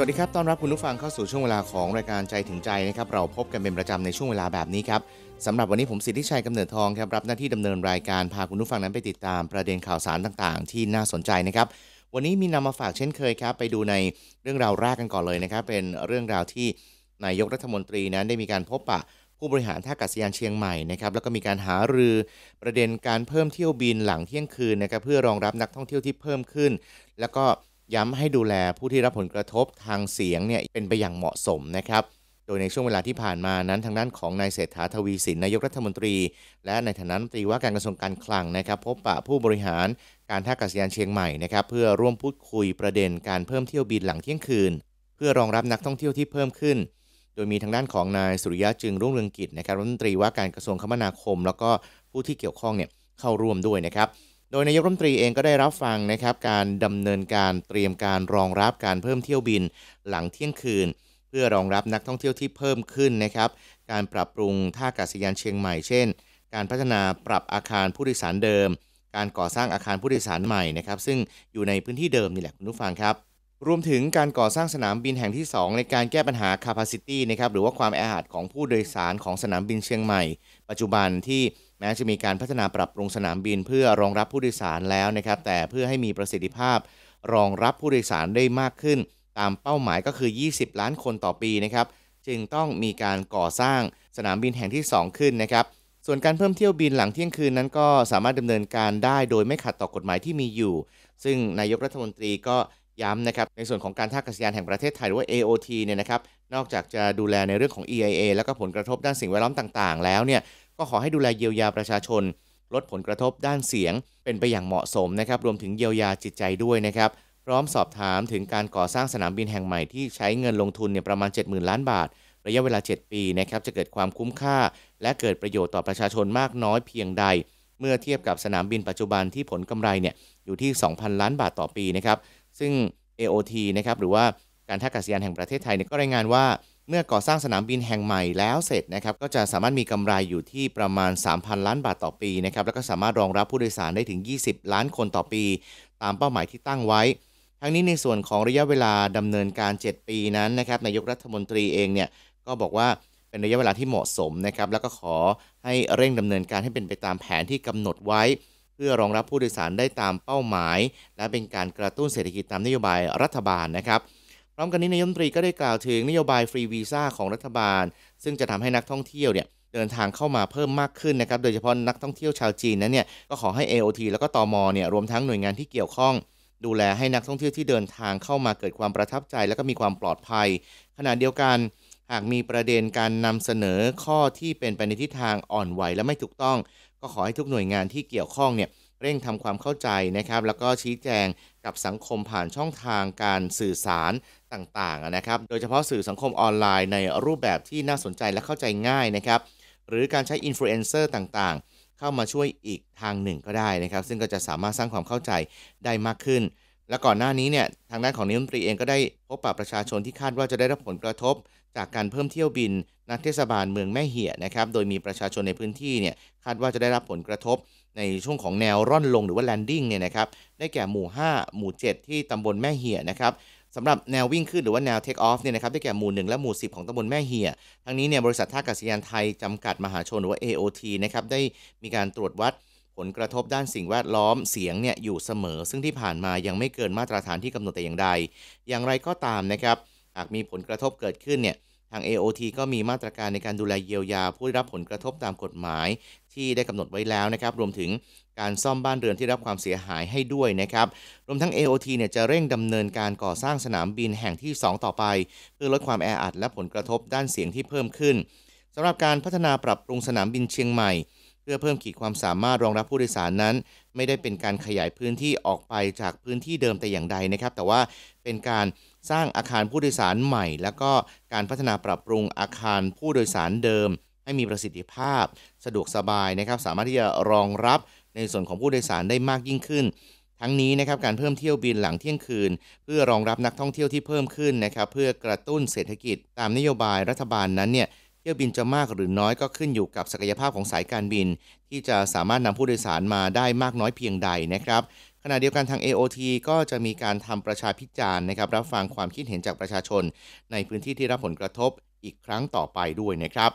สวัสดีครับ ต้อนรับคุณผู้ฟังเข้าสู่ช่วงเวลาของรายการใจถึงใจนะครับ เราพบกันเป็นประจำในช่วงเวลาแบบนี้ครับสำหรับวันนี้ผมสิทธิชัยกำเนิดทองครับรับหน้าที่ดำเนินรายการพาคุณผู้ฟังนั้นไปติดตามประเด็นข่าวสารต่างๆ ที่น่าสนใจนะครับ วันนี้มีนำมาฝากเช่นเคยครับ ไปดูในเรื่องราวแรกกันก่อนเลยนะครับ เป็นเรื่องราวที่นายกรัฐมนตรีนั้นได้มีการพบปะผู้บริหารท่าอากาศยานเชียงใหม่นะครับแล้วก็มีการหารือประเด็นการเพิ่มเที่ยวบินหลังเที่ยงคืนนะครับเพื่อรองรับนักท่องเที่ยวที่เพิ่มขึ้น แล้วก็ย้ำให้ดูแลผู้ที่รับผลกระทบทางเสียงเนี่ยเป็นไปอย่างเหมาะสมนะครับ โดยในช่วงเวลาที่ผ่านมานั้นทางด้านของนายเศรษฐาทวีสินนายกรัฐมนตรี และในฐานะรัฐมนตรีว่าการกระทรวงการคลังนะครับ พบปะผู้บริหารการท่าอากาศยานเชียงใหม่นะครับเพื่อร่วมพูดคุยประเด็นการเพิ่มเที่ยวบินหลังเที่ยงคืน เพื่อรองรับนักท่องเที่ยวที่เพิ่มขึ้น โดยมีทางด้านของนายสุริยะจึงรุ่งเรืองกิจนะครับรัฐมนตรีว่าการกระทรวงคมนาคม แล้วก็ผู้ที่เกี่ยวข้องเนี่ยเข้าร่วมด้วยนะครับโดยนายกรัฐมนตรีเองก็ได้รับฟังนะครับการดำเนินการเตรียมการรองรับการเพิ่มเที่ยวบินหลังเที่ยงคืน เพื่อรองรับนักท่องเที่ยวที่เพิ่มขึ้นนะครับ การปรับปรุงท่าอากาศยานเชียงใหม่เช่น การพัฒนาปรับอาคารผู้โดยสารเดิมการก่อสร้างอาคารผู้โดยสารใหม่นะครับซึ่งอยู่ในพื้นที่เดิมนี่แหละคุณผู้ฟังครับรวมถึงการก่อสร้างสนามบินแห่งที่ 2 ในการแก้ปัญหา capacity นะครับหรือว่าความแออัดของผู้โดยสารของสนามบินเชียงใหม่ ปัจจุบันที่แม้จะมีการพัฒนาปรับปรุงสนามบินเพื่อรองรับผู้โดยสารแล้วนะครับแต่เพื่อให้มีประสิทธิภาพ รองรับผู้โดยสารได้มากขึ้น ตามเป้าหมายก็คือ 20 ล้านคนต่อปีนะครับจึงต้องมีการก่อสร้างสนามบินแห่งที่ 2 ขึ้นนะครับส่วนการเพิ่มเที่ยวบินหลังเที่ยงคืนนั้นก็สามารถดำเนินการได้โดยไม่ขัดต่อกฎหมายที่มีอยู่ ซึ่งนายกรัฐมนตรีก็ย้ำนะครับในส่วนของการท่าอากาศยานแห่งประเทศไทย หรือว่า AOT เนี่ยนะครับนอกจากจะดูแลในเรื่องของ EIA แล้วก็ผลกระทบด้านสิ่งแวดล้อมต่างๆ แล้วเนี่ยก็ขอให้ดูแลเยียวยาประชาชน ลดผลกระทบด้านเสียงเป็นไปอย่างเหมาะสมนะครับรวมถึงเยียวยาจิตใจด้วยนะครับ พร้อมสอบถามถึงการก่อสร้างสนามบินแห่งใหม่ที่ใช้เงินลงทุนเนี่ยประมาณ 70,000 ล้านบาท ระยะเวลา7ปีนะครับจะเกิดความคุ้มค่าและเกิดประโยชน์ต่อประชาชนมากน้อยเพียงใด เมื่อเทียบกับสนามบินปัจจุบันที่ผลกำไรเนี่ยอยู่ที่ 2,000 ล้านบาทต่อปีนะครับซึ่ง AOT นะครับหรือว่าการท่าอากาศยานแห่งประเทศไทยเนี่ยก็รายงานว่า เมื่อก่อสร้างสนามบินแห่งใหม่แล้วเสร็จนะครับก็จะสามารถมีกำไรอยู่ที่ประมาณ 3,000 ล้านบาทต่อปีนะครับแล้วก็สามารถรองรับผู้โดยสารได้ถึง 20 ล้านคนต่อปี ตามเป้าหมายที่ตั้งไว้ ทั้งนี้ในส่วนของระยะเวลาดำเนินการ 7 ปีนั้นนะครับนายกรัฐมนตรีเองเนี่ยก็บอกว่าเป็นระยะเวลาที่เหมาะสมนะครับแล้วก็ขอให้เร่งดำเนินการให้เป็นไปตามแผนที่กำหนดไว้พื่อรองรับผู้โดยสารได้ตามเป้าหมาย และเป็นการกระตุ้นเศรษฐกิจตามนโยบายรัฐบาลนะครับ พร้อมกันนี้นายมนตรีก็ได้กล่าวถึงนโยบายฟรีวีซ่าของรัฐบาล ซึ่งจะทำให้นักท่องเที่ยวเนี่ย เดินทางเข้ามาเพิ่มมากขึ้นนะครับ โดยเฉพาะนักท่องเที่ยวชาวจีนนั้นเนี่ยก็ขอให้ AOT แล้วก็ตอมเนี่ยรวมทั้งหน่วยงานที่เกี่ยวข้อง ดูแลให้นักท่องเที่ยวที่เดินทางเข้ามาเกิดความประทับใจ และก็มีความปลอดภัยขณะเดียวกัน หากมีประเด็นการนำเสนอข้อที่เป็นไปในทิศทางอ่อนไหวและไม่ถูกต้องก็ขอให้ทุกหน่วยงานที่เกี่ยวข้องเนี่ยเร่งทำความเข้าใจนะครับ แล้วก็ชี้แจงกับสังคมผ่านช่องทางการสื่อสารต่างๆนะครับ โดยเฉพาะสื่อสังคมออนไลน์ในรูปแบบที่น่าสนใจและเข้าใจง่ายนะครับ หรือการใช้อินฟลูเอนเซอร์ต่างๆ เข้ามาช่วยอีกทางหนึ่งก็ได้นะครับ ซึ่งก็จะสามารถสร้างความเข้าใจได้มากขึ้น และก่อนหน้านี้เนี่ยทางด้านของนิยมตรีเองก็ได้พบปะประชาชนที่คาดว่าจะได้รับผลกระทบจากการเพิ่มเที่ยวบินนักเทศบาลเมืองแม่เหียนะครับ โดยมีประชาชนในพื้นที่เนี่ย คาดว่าจะได้รับผลกระทบในช่วงของแนวร่อนลงหรือว่าแลนดิ้งเนี่ยนะครับ ได้แก่หมู่ 5 หมู่ 7 ที่ตำบลแม่เหียนะครับสำหรับแนววิ่งขึ้นหรือว่าแนวเทคออฟเนี่ยนะครับ ได้แก่หมู่ 1 และหมู่ 10 ของตำบลแม่เหียทั้งนี้เนี่ยบริษัทท่าอากาศยานไทยจำกัดมหาชนหรือว่า AOT นะครับ ได้มีการตรวจวัดผลกระทบด้านสิ่งแวดล้อมเสียงเนี่ยอยู่เสมอ ซึ่งที่ผ่านมายังไม่เกินมาตรฐานที่กำหนดแต่อย่างใด อย่างไรก็ตามนะครับากมีผลกระทบเกิดขึ้นเนี่ย ทาง AOT ก็มีมาตรการในการดูแลเยียวยา ผู้ได้รับผลกระทบตามกฎหมายที่ได้กำหนดไว้แล้วนะครับ รวมถึงการซ่อมบ้านเรือนที่รับความเสียหายให้ด้วยนะครับ รวมทั้ง AOT เนี่ยจะเร่งดำเนินการก่อสร้างสนามบินแห่งที่ 2 ต่อไป เพื่อลดความแออัดและผลกระทบด้านเสียงที่เพิ่มขึ้น สำหรับการพัฒนาปรับปรุงสนามบินเชียงใหม่ เพื่อเพิ่มขีดความสามารถรองรับผู้โดยสารนั้น ไม่ได้เป็นการขยายพื้นที่ออกไปจากพื้นที่เดิมแต่อย่างใดนะครับ แต่ว่าเป็นการสร้างอาคารผู้โดยสารใหม่ แล้วก็การพัฒนาปรับปรุงอาคารผู้โดยสารเดิม ให้มีประสิทธิภาพ สะดวกสบายนะครับสามารถที่จะรองรับในส่วนของผู้โดยสารได้มากยิ่งขึ้น ทั้งนี้นะครับการเพิ่มเที่ยวบินหลังเที่ยงคืน เพื่อรองรับนักท่องเที่ยวที่เพิ่มขึ้นนะครับ เพื่อกระตุ้นเศรษฐกิจ ตามนโยบายรัฐบาลนั้นเนี่ยเที่ยวบินจะมากหรือน้อยก็ขึ้นอยู่กับ ศักยภาพของสายการบิน ที่จะสามารถนำผู้โดยสารมาได้มากน้อยเพียงใดนะครับขณะเดียวกันทาง AOT ก็จะมีการทำประชาพิจารณ์นะครับ รับฟังความคิดเห็นจากประชาชนในพื้นที่ที่รับผลกระทบอีกครั้งต่อไปด้วยนะครับ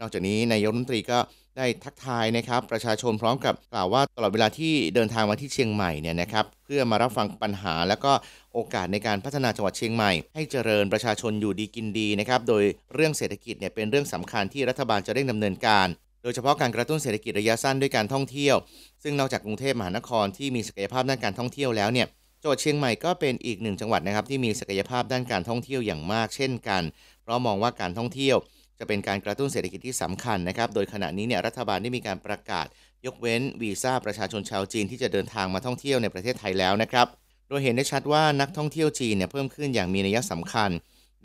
นอกจากนี้นายกรัฐมนตรีก็ได้ทักทายนะครับประชาชนพร้อมกับกล่าวว่าตลอดเวลาที่เดินทางมาที่เชียงใหม่เนี่ยนะครับเพื่อมารับฟังปัญหา และก็โอกาสในการพัฒนาจังหวัดเชียงใหม่ให้เจริญประชาชนอยู่ดีกินดีนะครับโดยเรื่องเศรษฐกิจเนี่ยเป็นเรื่องสำคัญที่รัฐบาลจะเร่งดำเนินการโดยเฉพาะการกระตุ้นเศรษฐกิจระยะสั้นด้วยการท่องเที่ยว ซึ่งนอกจากกรุงเทพมหานครที่มีศักยภาพด้านการท่องเที่ยวแล้วเนี่ย จังหวัดเชียงใหม่ก็เป็นอีกหนึ่งจังหวัดนะครับที่มีศักยภาพด้านการท่องเที่ยวอย่างมากเช่นกัน เพราะมองว่าการท่องเที่ยว จะเป็นการกระตุ้นเศรษฐกิจที่สำคัญนะครับ โดยขณะนี้เนี่ยรัฐบาลได้มีการประกาศ ยกเว้นวีซ่าประชาชนชาวจีนที่จะเดินทางมาท่องเที่ยวในประเทศไทยแล้วนะครับ โดยเห็นได้ชัดว่านักท่องเที่ยวจีนเนี่ยเพิ่มขึ้นอย่างมีนัยสำคัญ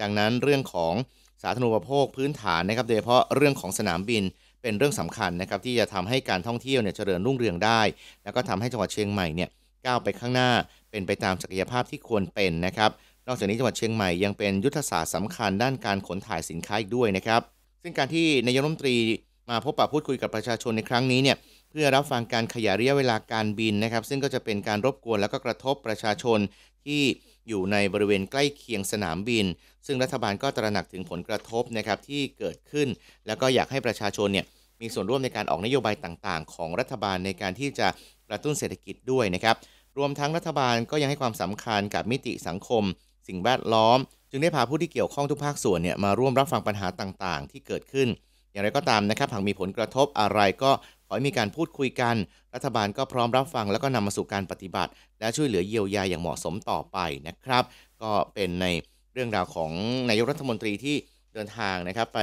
ดังนั้นเรื่องของสาธารณูปโภคพื้นฐานนะครับโดยเฉพาะเรื่องของสนามบินเป็นเรื่องสำคัญนะครับที่จะทำให้การท่องเที่ยวเนี่ยเจริญรุ่งเรืองได้ แล้วก็ทำให้จังหวัดเชียงใหม่เนี่ยก้าวไปข้างหน้า เป็นไปตามศักยภาพที่ควรเป็นนะครับนอกจากนี้จังหวัดเชียงใหม่ยังเป็นยุทธศาสตร์สำคัญด้านการขนถ่ายสินค้าอีกด้วยนะครับซึ่งการที่นายกรัฐมนตรีมาพบปะพูดคุยกับประชาชนในครั้งนี้เนี่ยเพื่อรับฟังการขยายระยะเวลาการบินนะครับ ซึ่งก็จะเป็นการรบกวนแล้วก็กระทบประชาชนที่อยู่ในบริเวณใกล้เคียงสนามบิน ซึ่งรัฐบาลก็ตระหนักถึงผลกระทบนะครับที่เกิดขึ้น แล้วก็อยากให้ประชาชนเนี่ยมีส่วนร่วมในการออกนโยบายต่าง ๆ ของรัฐบาลในการที่จะกระตุ้นเศรษฐกิจด้วยนะครับ รวมทั้งรัฐบาลก็ยังให้ความสำคัญกับมิติสังคม สิ่งแวดล้อม จึงได้พาผู้ที่เกี่ยวข้องทุกภาคส่วนเนี่ยมาร่วมรับฟังปัญหาต่างๆ ที่เกิดขึ้น อย่างไรก็ตามนะครับหากมีผลกระทบอะไรก็ให้มีการพูดคุยกันรัฐบาลก็พร้อมรับฟังแล้วก็นำมาสู่การปฏิบัติ และช่วยเหลือเยียวยาอย่างเหมาะสมต่อไปนะครับ ก็เป็นในเรื่องราวของนายกรัฐมนตรีที่เดินทางนะครับไป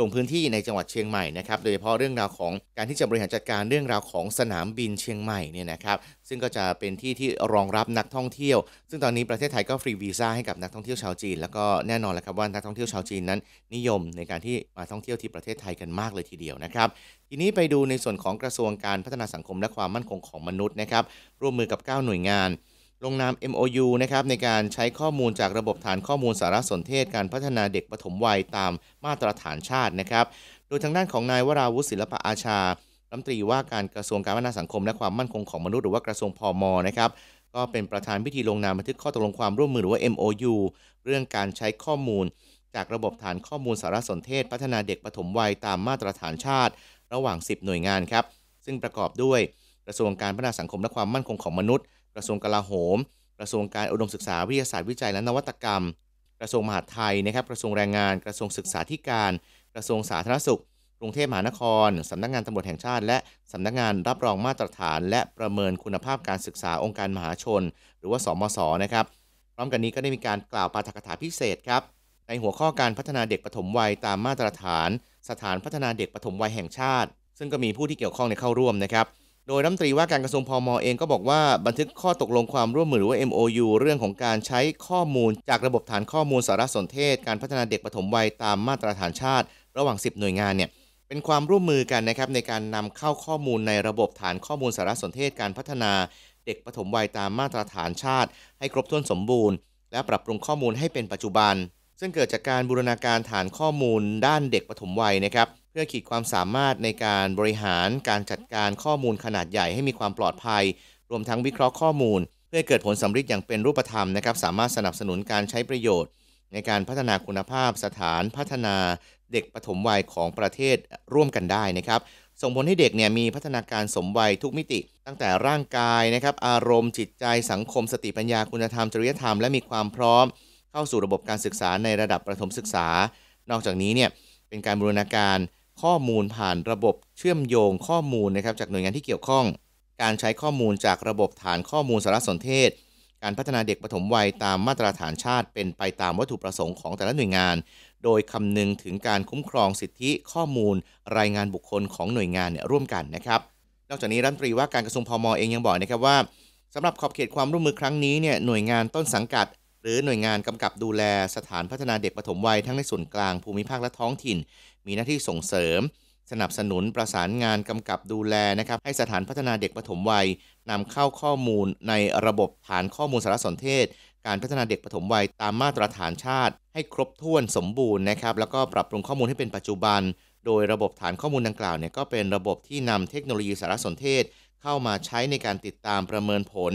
ลงพื้นที่ในจังหวัดเชียงใหม่นะครับ โดยเฉพาะเรื่องราวของการที่จะบริหารจัดการเรื่องราวของสนามบินเชียงใหม่เนี่ยนะครับซึ่งก็จะเป็นที่ที่รองรับนักท่องเที่ยวซึ่งตอนนี้ประเทศไทยก็ฟรีวีซ่าให้กับนักท่องเที่ยวชาวจีนแล้วก็แน่นอนแล้วครับว่านักท่องเที่ยวชาวจีนนั้นนิยมในการที่มาท่องเที่ยวที่ประเทศไทยกันมากเลยทีเดียวนะครับ ทีนี้ไปดูในส่วนของกระทรวงการพัฒนาสังคมและความมั่นคงของมนุษย์นะครับร่วมมือกับ 9 หน่วยงานลงนาม MOU นะครับในการใช้ข้อมูลจากระบบฐานข้อมูลสารสนเทศ การพัฒนาเด็กปฐมวัยตามมาตรฐานชาตินะครับ โดยทางด้านของนายวราวุฒิศิลปะอาชา รัฐมนตรีว่าการกระทรวงการพัฒนาสังคมและความมั่นคงของมนุษย์หรือว่ากระทรวงพอมนะครับ ก็เป็นประธานพิธีลงนามบันทึกข้อตกลงความร่วมมือหรือว่า MOU เรื่องการใช้ข้อมูล จากระบบฐานข้อมูลสารสนเทศ พัฒนาเด็กปฐมวัยตามมาตรฐานชาติ ระหว่าง 10 หน่วยงานครับ ซึ่งประกอบด้วยกระทรวงการพัฒนาสังคมและความมั่นคงของมนุษย์กระทรวงกลาโหม กระทรวงการอุดมศึกษาวิทยาศาสตร์วิจัยและนวัตกรรม กระทรวงมหาดไทยนะครับ กระทรวงแรงงาน กระทรวงศึกษาธิการ กระทรวงสาธารณสุข กรุงเทพมหานคร สำนักงานตำรวจแห่งชาติ และสำนักงานรับรองมาตรฐาน และประเมินคุณภาพการศึกษาองค์การมหาชน หรือว่าสมศนะครับ พร้อมกันนี้ก็ได้มีการกล่าวปาฐกถาพิเศษครับ ในหัวข้อการพัฒนาเด็กปฐมวัยตามมาตรฐาน สถานพัฒนาเด็กปฐมวัยแห่งชาติ ซึ่งก็มีผู้ที่เกี่ยวข้องในเข้าร่วมนะครับโดยรัฐมนตรีว่าการกระทรวงพอมอเองก็บอกว่าบันทึกข้อตกลงความร่วมมือหรือว่า MOU เรื่องของการใช้ข้อมูลจากระบบฐานข้อมูลสารสนเทศ การพัฒนาเด็กปฐมวัยตามมาตรฐานชาติระหว่าง 10 หน่วยงานเนี่ยเป็นความร่วมมือกันนะครับ ในการนำเข้าข้อมูลในระบบฐานข้อมูลสารสนเทศการพัฒนา เด็กปฐมวัยตามมาตรฐานชาติ ให้ครบถ้วนสมบูรณ์ และปรับปรุงข้อมูลให้เป็นปัจจุบัน ซึ่งเกิดจากการบูรณาการฐานข้อมูลด้านเด็กปฐมวัยนะครับพื่อขีดความสามารถในการบริหารการจัดการข้อมูลขนาดใหญ่ให้มีความปลอดภัย รวมทั้งวิเคราะห์ข้อมูล เพื่อเกิดผลสำธิ์อย่างเป็นรูปธรรมนะครับสามารถสนับสนุนการใช้ประโยชน์ในการพัฒนาคุณภาพสถานพัฒนาเด็กปฐมวัยของประเทศร่วมกันได้นะครับส่งผลให้เด็กเนี่ยมีพัฒนาการสมวัยทุกมิติ ตั้งแต่ร่างกายนะครับอารมณ์จิตใจสังคมสติปัญญาคุณธรรมจริยธรรมและมีความพร้อม เข้าสู่ระบบการศึกษาในระดับประถมศึกษา นอกจากนี้เนี่ยเป็นการบูรณาการข้อมูลผ่านระบบเชื่อมโยงข้อมูลนะครับจากหน่วยงานที่เกี่ยวข้อง การใช้ข้อมูลจากระบบฐานข้อมูลสารสนเทศ การพัฒนาเด็กปฐมวัยตามมาตรฐานชาติเป็นไปตามวัตถุประสงค์ของแต่ละหน่วยงาน โดยคำนึงถึงการคุ้มครองสิทธิข้อมูล รายงานบุคคลของหน่วยงานเนี่ยร่วมกันนะครับนอกจากนี้รัฐมนตรีว่าการกระทรวงพมเองยังบอกนะครับว่าสำหรับขอบเขตความร่วมมือครั้งนี้เนี่ยหน่วยงานต้นสังกัดหรือหน่วยงานกำกับดูแลสถานพัฒนาเด็กปฐมวัยทั้งในส่วนกลางภูมิภาคและท้องถิ่น มีหน้าที่ส่งเสริม สนับสนุนประสานงานกำกับดูแลนะครับให้สถานพัฒนาเด็กปฐมวัยนำเข้าข้อมูลในระบบฐานข้อมูลสารสนเทศ การพัฒนาเด็กปฐมวัยตามมาตรฐานชาติ ให้ครบถ้วนสมบูรณ์นะครับ แล้วก็ปรับปรุงข้อมูลให้เป็นปัจจุบัน โดยระบบฐานข้อมูลดังกล่าวเนี่ยก็เป็นระบบที่นำเทคโนโลยีสารสนเทศ เข้ามาใช้ในการติดตามประเมินผล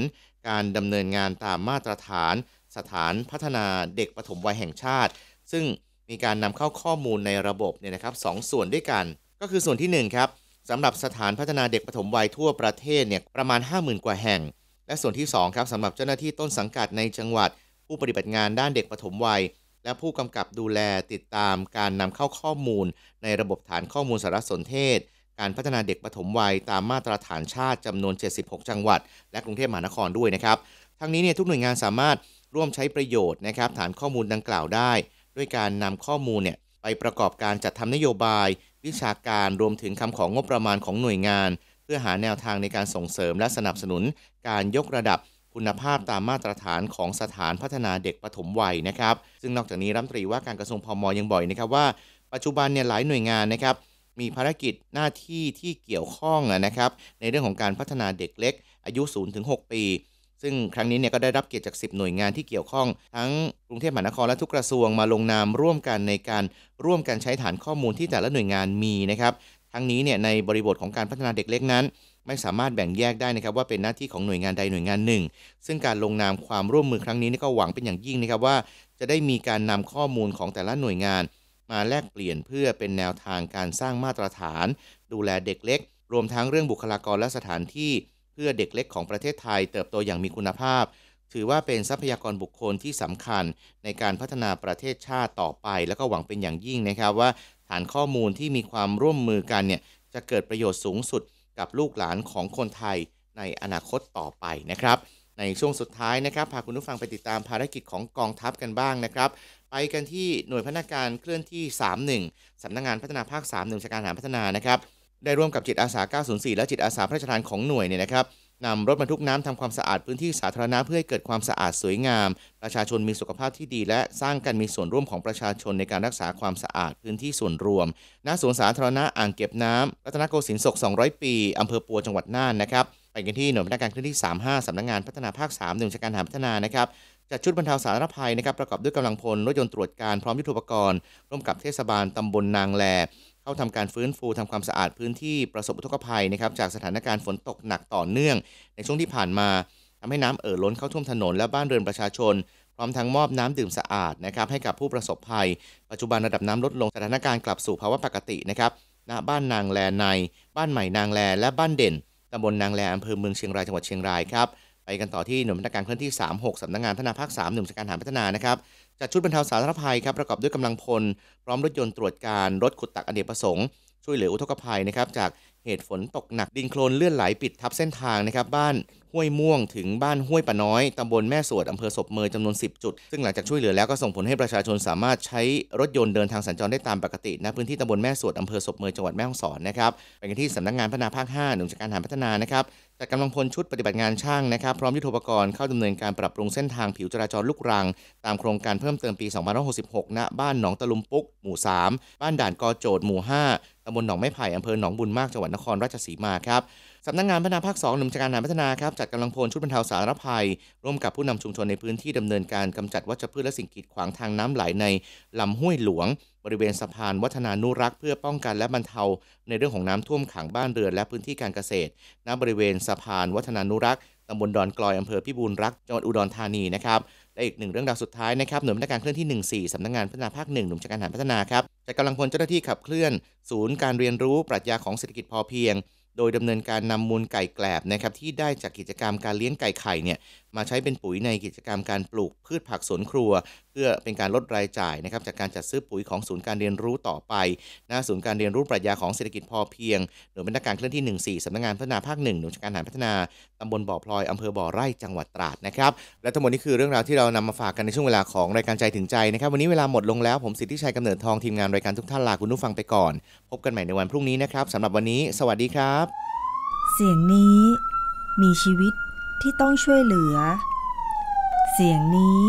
การดำเนินงานตามมาตรฐานสถานพัฒนาเด็กปฐมวัยแห่งชาติ ซึ่งมีการนำเข้าข้อมูลในระบบเนี่ยนะครับสส่วนด้วยกัน ก็คือส่วนที่1ครับสำหรับสถานพัฒนาเด็กปฐมวัยทั่วประเทศเนี่ยประมาณ 50,000 กว่าแห่ง และส่วนที่2ครับสำหรับเจ้าหน้าที่ต้นสังกัดในจังหวัด ผู้ปฏิบัติงานด้านเด็กปฐมวัย และผู้กำกับดูแลติดตามการนำเข้าข้อมูลในระบบฐานข้อมูลสารสนเทศ การพัฒนาเด็กปฐมวัย ตามมาตรฐานชาติจำนวน 76 จังหวัด และกรุงเทพมหานครด้วยนะครับทั้งนี้เนี่ยทุกหน่วยงานสามารถร่วมใช้ประโยชน์นะครับฐานข้อมูลดังกล่าวได้ ด้วยการนำข้อมูลเนี่ยไปประกอบการจัดทำนโยบาย วิชาการรวมถึงคำของงบประมาณของหน่วยงาน เพื่อหาแนวทางในการส่งเสริม และสนับสนุน การยกระดับคุณภาพตามมาตรฐานของสถานพัฒนาเด็กปฐมวัยนะครับ ซึ่งนอกจากนี้รัฐมนตรีว่าการกระทรวงพมยังบ่อยนะครับ ว่าปัจจุบันเนี่ยหลายหน่วยงานนะครับมีภารกิจหน้าที่ที่เกี่ยวข้องนะครับในเรื่องของการพัฒนาเด็กเล็ก อายุ0ถึง6ปีซึ่งครั้งนี้เนี่ยก็ได้รับเกียรติจาก 10 หน่วยงานที่เกี่ยวข้องทั้งกรุงเทพมหานครและทุกกระทรวงมาลงนามร่วมกันในการร่วมกันใช้ฐานข้อมูลที่แต่ละหน่วยงานมีนะครับ ทั้งนี้เนี่ยในบริบทของการพัฒนาเด็กเล็กนั้น ไม่สามารถแบ่งแยกได้นะครับว่าเป็นหน้าที่ของหน่วยงานใดหน่วยงานหนึ่ง ซึ่งการลงนามความร่วมมือ ครั้งนี้นี่ก็หวังเป็นอย่างยิ่งนะครับว่า จะได้มีการนำข้อมูลของแต่ละหน่วยงาน มาแลกเปลี่ยนเพื่อเป็นแนวทางการสร้างมาตรฐาน ดูแลเด็กเล็กรวมทั้งเรื่องบุคลากรและสถานที่เพื่อเด็กเล็กของประเทศไทยเติบโตอย่างมีคุณภาพ ถือว่าเป็นทรัพยากรบุคคลที่สำคัญในการพัฒนาประเทศชาติต่อไป แล้วก็หวังเป็นอย่างยิ่งนะครับ ว่าฐานข้อมูลที่มีความร่วมมือกันเนี่ยจะเกิดประโยชน์สูงสุดกับลูกหลานของคนไทยในอนาคตต่อไปนะครับ ในช่วงสุดท้ายนะครับพาคุณผู้ฟังไปติดตามภารกิจของกองทัพกันบ้างนะครับ ไปกันที่หน่วยพัฒนาการเคลื่อนที่ 31 สำนักงงานพัฒนาภาค 3 1นาการหาพัฒนานะครับได้ร่วมกับจิตอาสา 904 และจิตอาสาพระราชทานของหน่วยเนี่ยนะครับนำรถบรรทุกน้ำทำความสะอาดพื้นที่สาธารณะ เพื่อให้เกิดความสะอาดสวยงาม ประชาชนมีสุขภาพที่ดี และสร้างการมีส่วนร่วมของประชาชนในการรักษาความสะอาดพื้นที่ส่วนรวมณสวนสาธารณะอ่างเก็บน้ำรัตนโกสินทร์ศก200 ปีอาเภอปัวจังหวัดน่านนะครับไปกันที่หน่วยพนัการเคลื่อนที่ 35สำนักงงานพัฒนาภาค3หน่วยการหาพัฒนานะครับ จัดชุดบรรเทาสาธารณภัยนะครับประกอบด้วยกำลังพลรถยนต์ตรวจการพร้อมยุทธปกรณ์ ร่วมกับเทศบาลตำบลนางแลเข้าทำการฟื้นฟูทำความสะอาดพื้นที่ประสบอุทกภัยนะครับจากสถานการณ์ฝนตกหนักต่อเนื่อง ในช่วงที่ผ่านมาทำให้น้ำเอ่อล้นเข้าท่วมถนน และบ้านเรือนประชาชน พร้อมทั้งมอบน้ำดื่มสะอาดนะครับให้กับผู้ประสบภัย ปัจจุบันระดับน้ำลดลงสถานการณ์กลับสู่ภาวะปกตินะครับณบ้านนางแลใน บ้านใหม่นางแล และบ้านเด่นตำบลนางแลอำเภอเมืองเชียงรายจังหวัดเชียงรายครับไปกันต่อที่หน่วยบัญชาการเคลื่อนที่ 36 สำนักงงานธนาภาค 3 หน่วยบัญชาการฐานพัฒนานะครับ จัดชุดบรรเทาสาธารณภัยครับ ประกอบด้วยกำลังพล พร้อมรถยนต์ตรวจการรถขุดตักอเนกประสงค์ ช่วยเหลืออุทกภัยนะครับ จากเหตุฝนตกหนักดินโคลนเลื่อนไหลปิดทับเส้นทางนะครับ บ้านห้วยม่วง ถึงบ้านห้วยปะน้อยตำบลแม่สวดอำเภอศพเมยจำนวน 10 จุด ซึ่งหลังจากช่วยเหลือแล้วก็ส่งผลให้ประชาชนสามารถใช้รถยนต์เดินทางสัญจรได้ตามปกตินะพื้นที่ตำบลแม่สวดอำเภอศพเมยจังหวัดแม่ฮ่องสอนนะครับไปกันที่สำนักงงานพัฒนาภาค5หน่วยการฐานพัฒนานะครับจัดกำลังพลชุดปฏิบัติงานช่างนะครับ พร้อมยุทโธปกรณ์ เข้าดำเนินการปรับปรุงเส้นทางผิวจราจรลูกรัง ตามโครงการเพิ่มเติมปี 2566 ณ บ้านหนองตะลุมปุกหมู่ 3 บ้านด่านกอโจดหมู่ 5ตำบลหนองไม้ไผ่อำเภอหนองบุญมากจังหวัดนครราชสีมาครับสำนักงงานพัฒนาภาค 2 หน่ัดการงานพัฒนาครับจัดกำลังพลชุดบรรเทาสาธารณภัยร่วมกับผู้นำชุมชนในพื้นที่ดำเนินการกำจัดวัชพืชและสิ่งกีดขวางทางน้ำไหลในลำห้วยหลวงบริเวณสะพานวัฒนานุรักษ์เพื่อป้องกันและบรรเทา ในเรื่องของน้ำท่วมขังบ้านเรือนและพื้นที่การเกษตรณบริเวณสะพานวัฒนานุรักษ์ตำบลดอนกลอยอำเภอพิบูลรัก จังหวัดอุดรธานีนะครับและอีกหนึ่งเรื่องราวสุดท้ายนะครับหน่วยพันาการเคลื่อนที่14สำนักงงานพัฒนาภาคหนึ่งหน่วยการอาหารพัฒนาครับจะกำลังพลเจ้าหน้าที่ขับเคลื่อนศูนย์ การเรียนรู้ปรัชญาของเศรษฐกิจพอเพียงโดยดำเนินการนำมูลไก่แกลบนะครับที่ได้จากกิจกรรมการเลี้ยงไก่ไข่เนี่ยมาใช้เป็นปุ๋ยในกิจกรรมการปลูกพืชผักสวนครัว เพื่อเป็นการลดรายจ่ายนะครับจากการจัดซื้อปุ๋ยของศูนย์การเรียนรู้ต่อไป หน้าศูนย์การเรียนรู้ปรัชญาของเศรษฐกิจพอเพียงหน่วยบัญชาการเคลื่อนที่ 14สำนักงานพัฒนาภาคหนึ่งหน่วยการอาหารพัฒนาตำบลบ่อพลอยอำเภอบ่อไร่จังหวัดตราดนะครับและทั้งหมดนี้คือเรื่องราวที่เรานำมาฝากกันในช่วงเวลาของรายการใจถึงใจนะครับ วันนี้เวลาหมดลงแล้วผมสิทธิชัยกำเนิดทองทีมงานรายการทุกท่านลาคุณผู้ฟังไปก่อน พบกันใหม่ในวันพรุ่งนี้นะครับสาหรับวันนี้สวัสดีครับเสียงนี้มีชีวิตที่ต้องช่วยเหลือ เสียงนี้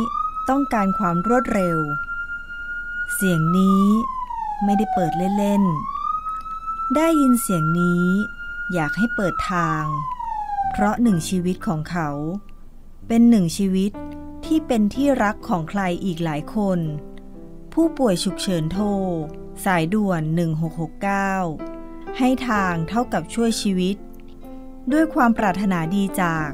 ต้องการความรวดเร็ว เสียงนี้ไม่ได้เปิดเล่นๆได้ยินเสียงนี้อยากให้เปิดทาง เพราะหนึ่งชีวิตของเขา เป็นหนึ่งชีวิตที่เป็นที่รักของใครอีกหลายคน ผู้ป่วยฉุกเฉินโทรสายด่วน 1669ให้ทางเท่ากับช่วยชีวิต ด้วยความปรารถนาดีจาก